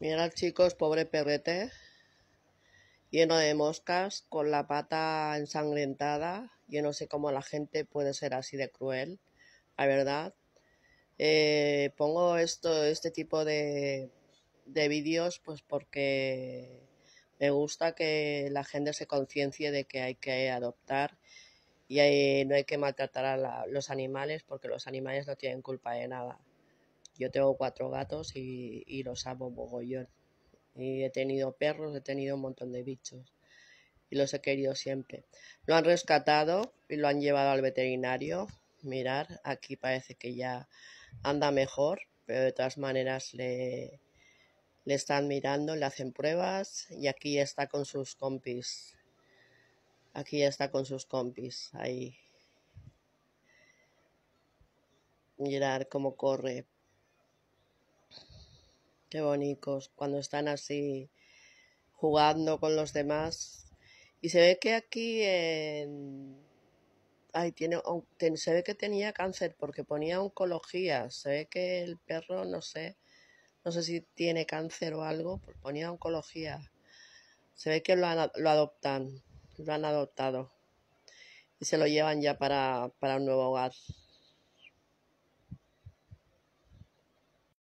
Mira chicos, pobre perrete, lleno de moscas, con la pata ensangrentada. Yo no sé cómo la gente puede ser así de cruel, la verdad. Eh, pongo esto, este tipo de, de vídeos pues porque me gusta que la gente se conciencie de que hay que adoptar y no hay que maltratar a los animales porque los animales no tienen culpa de nada. Yo tengo cuatro gatos y, los amo mogollón. Y he tenido perros, he tenido un montón de bichos. Y los he querido siempre. Lo han rescatado y lo han llevado al veterinario. Mirar, aquí parece que ya anda mejor, pero de todas maneras le, le están mirando, le hacen pruebas y aquí está con sus compis. Aquí está con sus compis, ahí. Mirar cómo corre. Qué bonitos, cuando están así jugando con los demás. Y se ve que aquí en... Ay, tiene, se ve que tenía cáncer porque ponía oncología. Se ve que el perro, no sé, no sé si tiene cáncer o algo, pues ponía oncología. Se ve que lo, lo adoptan, lo han adoptado y se lo llevan ya para, para un nuevo hogar.